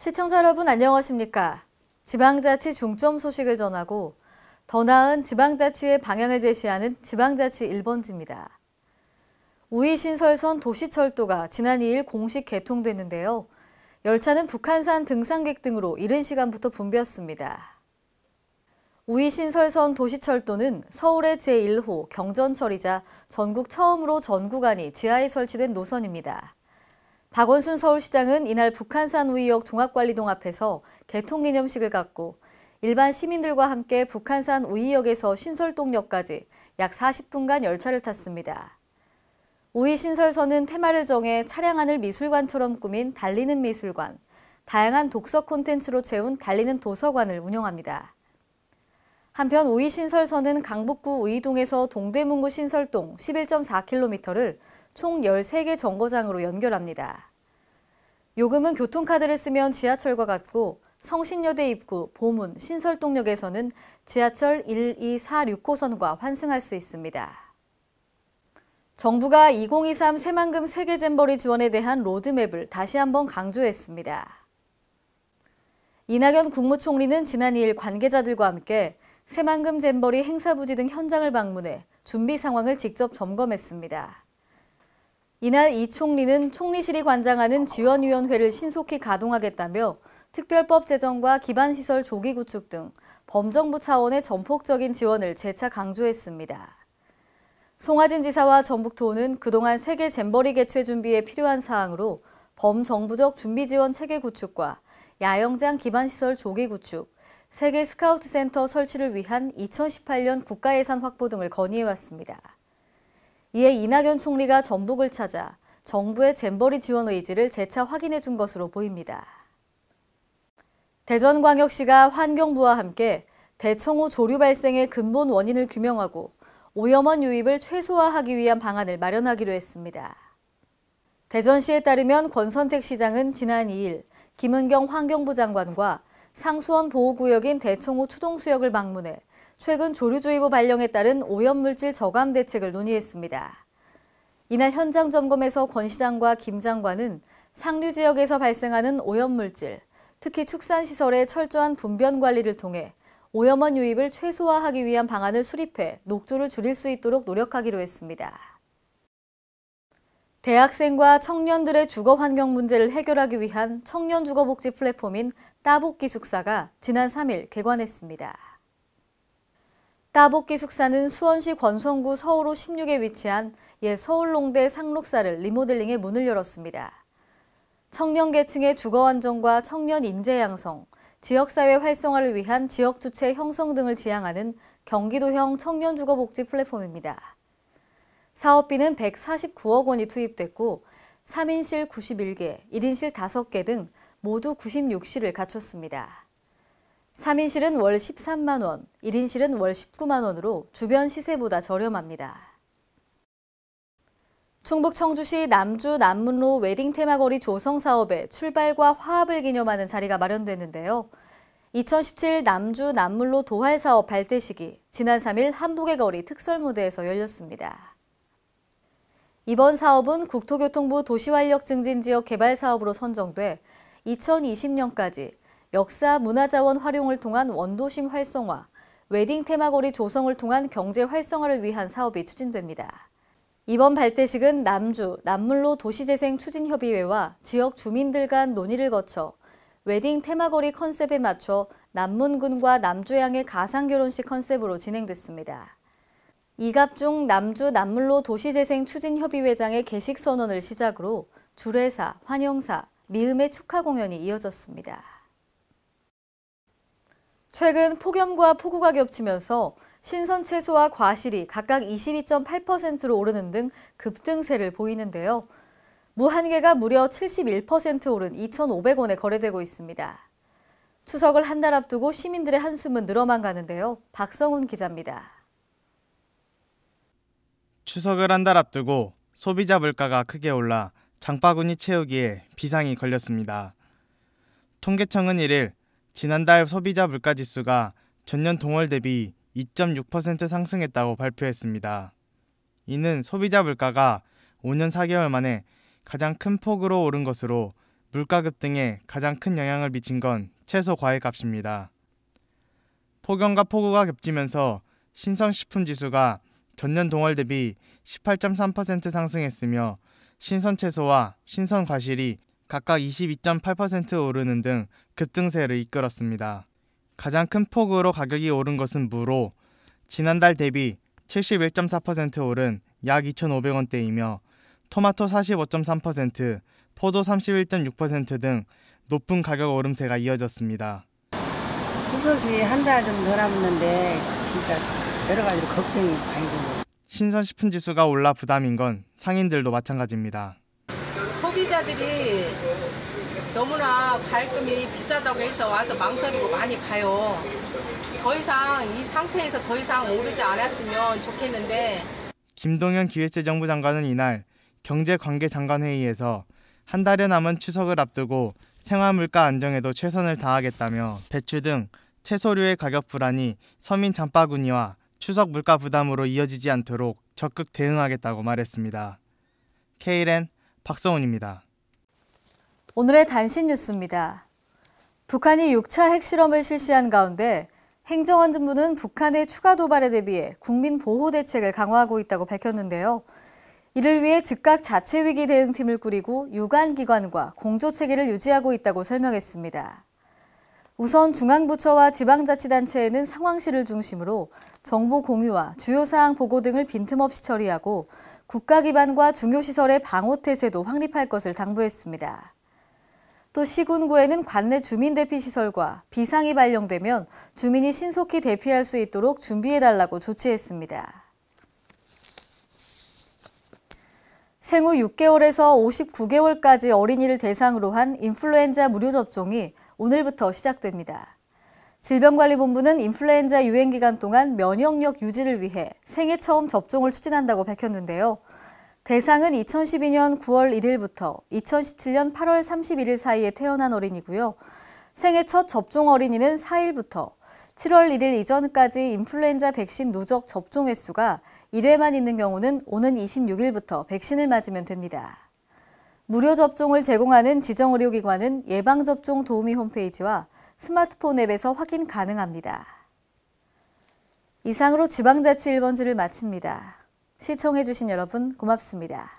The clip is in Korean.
시청자 여러분 안녕하십니까? 지방자치 중점 소식을 전하고 더 나은 지방자치의 방향을 제시하는 지방자치 1번지입니다. 우이신설선 도시철도가 지난 2일 공식 개통됐는데요. 열차는 북한산 등산객 등으로 이른 시간부터 붐볐습니다. 우이신설선 도시철도는 서울의 제1호 경전철이자 전국 처음으로 전 구간이 지하에 설치된 노선입니다. 박원순 서울시장은 이날 북한산 우이역 종합관리동 앞에서 개통기념식을 갖고 일반 시민들과 함께 북한산 우이역에서 신설동역까지 약 40분간 열차를 탔습니다. 우이 신설선은 테마를 정해 차량 안을 미술관처럼 꾸민 달리는 미술관, 다양한 독서 콘텐츠로 채운 달리는 도서관을 운영합니다. 한편 우이 신설선은 강북구 우이동에서 동대문구 신설동 11.4km를 총 13개 정거장으로 연결합니다. 요금은 교통카드를 쓰면 지하철과 같고 성신여대 입구, 보문, 신설동역에서는 지하철 1, 2, 4, 6호선과 환승할 수 있습니다. 정부가 2023 새만금 세계 잼버리 지원에 대한 로드맵을 다시 한번 강조했습니다. 이낙연 국무총리는 지난 2일 관계자들과 함께 새만금 잼버리 행사 부지 등 현장을 방문해 준비 상황을 직접 점검했습니다. 이날 이 총리는 총리실이 관장하는 지원위원회를 신속히 가동하겠다며 특별법 제정과 기반시설 조기 구축 등 범정부 차원의 전폭적인 지원을 재차 강조했습니다. 송하진 지사와 전북도는 그동안 세계 잼버리 개최 준비에 필요한 사항으로 범정부적 준비 지원 체계 구축과 야영장 기반시설 조기 구축, 세계 스카우트 센터 설치를 위한 2018년 국가예산 확보 등을 건의해왔습니다. 이에 이낙연 총리가 전북을 찾아 정부의 잼버리 지원 의지를 재차 확인해 준 것으로 보입니다. 대전광역시가 환경부와 함께 대청호 조류 발생의 근본 원인을 규명하고 오염원 유입을 최소화하기 위한 방안을 마련하기로 했습니다. 대전시에 따르면 권선택 시장은 지난 2일 김은경 환경부 장관과 상수원 보호구역인 대청호 추동수역을 방문해 최근 조류주의보 발령에 따른 오염물질 저감 대책을 논의했습니다. 이날 현장 점검에서 권 시장과 김 장관은 상류 지역에서 발생하는 오염물질, 특히 축산시설의 철저한 분변 관리를 통해 오염원 유입을 최소화하기 위한 방안을 수립해 녹조를 줄일 수 있도록 노력하기로 했습니다. 대학생과 청년들의 주거 환경 문제를 해결하기 위한 청년 주거복지 플랫폼인 따복기 숙사가 지난 3일 개관했습니다. 까복기 숙사는 수원시 권성구 서울호 16에 위치한 옛 서울농대 상록사를 리모델링해 문을 열었습니다. 청년 계층의 주거 안정과 청년 인재 양성, 지역사회 활성화를 위한 지역 주체 형성 등을 지향하는 경기도형 청년주거복지 플랫폼입니다. 사업비는 149억 원이 투입됐고 3인실 91개, 1인실 5개 등 모두 96실을 갖췄습니다. 3인실은 월 13만 원, 1인실은 월 19만 원으로 주변 시세보다 저렴합니다. 충북 청주시 남주 남문로 웨딩 테마거리 조성 사업의 출발과 화합을 기념하는 자리가 마련됐는데요. 2017 남주 남문로 도활 사업 발대식이 지난 3일 한복의 거리 특설 무대에서 열렸습니다. 이번 사업은 국토교통부 도시활력 증진 지역 개발 사업으로 선정돼 2020년까지 역사 문화자원 활용을 통한 원도심 활성화, 웨딩 테마거리 조성을 통한 경제 활성화를 위한 사업이 추진됩니다. 이번 발대식은 남주 남물로 도시재생 추진협의회와 지역 주민들 간 논의를 거쳐 웨딩 테마거리 컨셉에 맞춰 남문군과 남주양의 가상결혼식 컨셉으로 진행됐습니다. 이갑중 남주 남물로 도시재생 추진협의회장의 개식 선언을 시작으로 주례사, 환영사, 미음의 축하 공연이 이어졌습니다. 최근 폭염과 폭우가 겹치면서 신선 채소와 과실이 각각 22.8%로 오르는 등 급등세를 보이는데요. 무한계가 무려 71% 오른 2,500원에 거래되고 있습니다. 추석을 한 달 앞두고 시민들의 한숨은 늘어만 가는데요. 박성훈 기자입니다. 추석을 한 달 앞두고 소비자 물가가 크게 올라 장바구니 채우기에 비상이 걸렸습니다. 통계청은 1일 지난달 소비자 물가지수가 전년 동월 대비 2.6% 상승했다고 발표했습니다. 이는 소비자 물가가 5년 4개월 만에 가장 큰 폭으로 오른 것으로 물가 급등에 가장 큰 영향을 미친 건 채소 과일 값입니다. 폭염과 폭우가 겹치면서 신선식품 지수가 전년 동월 대비 18.3% 상승했으며 신선 채소와 신선 과실이 각각 22.8% 오르는 등 급등세를 이끌었습니다. 가장 큰 폭으로 가격이 오른 것은 무로 지난달 대비 71.4% 오른 약 2,500원대이며 토마토 45.3%, 포도 31.6%등 높은 가격 오름세가 이어졌습니다. 추석이 한 달 좀더았는데 진짜 여러 가지로 걱정이 많이 됩니다. 신선식품 지수가 올라 부담인 건 상인들도 마찬가지입니다. 소비자들이 너무나 갈금이 비싸다고 해서 와서 망설이고 많이 가요. 더 이상 이 상태에서 더 이상 오르지 않았으면 좋겠는데 김동연 기획재정부 장관은 이날 경제관계장관회의에서 한 달여 남은 추석을 앞두고 생활물가 안정에도 최선을 다하겠다며 배추 등 채소류의 가격 불안이 서민 장바구니와 추석 물가 부담으로 이어지지 않도록 적극 대응하겠다고 말했습니다. KLN 박성훈입니다. 오늘의 단신 뉴스입니다. 북한이 6차 핵실험을 실시한 가운데 행정안전부는 북한의 추가 도발에 대비해 국민 보호 대책을 강화하고 있다고 밝혔는데요. 이를 위해 즉각 자체 위기 대응팀을 꾸리고 유관 기관과 공조 체계를 유지하고 있다고 설명했습니다. 우선 중앙부처와 지방자치단체에는 상황실을 중심으로 정보 공유와 주요 사항 보고 등을 빈틈없이 처리하고 국가 기반과 중요시설의 방호 태세도 확립할 것을 당부했습니다. 또 시군구에는 관내 주민 대피 시설과 비상이 발령되면 주민이 신속히 대피할 수 있도록 준비해달라고 조치했습니다. 생후 6개월에서 59개월까지 어린이를 대상으로 한 인플루엔자 무료 접종이 오늘부터 시작됩니다. 질병관리본부는 인플루엔자 유행 기간 동안 면역력 유지를 위해 생애 처음 접종을 추진한다고 밝혔는데요. 대상은 2012년 9월 1일부터 2017년 8월 31일 사이에 태어난 어린이고요. 생애 첫 접종 어린이는 4일부터 7월 1일 이전까지 인플루엔자 백신 누적 접종 횟수가 1회만 있는 경우는 오는 26일부터 백신을 맞으면 됩니다. 무료 접종을 제공하는 지정의료기관은 예방접종 도우미 홈페이지와 스마트폰 앱에서 확인 가능합니다. 이상으로 지방자치 1번지를 마칩니다. 시청해주신 여러분 고맙습니다.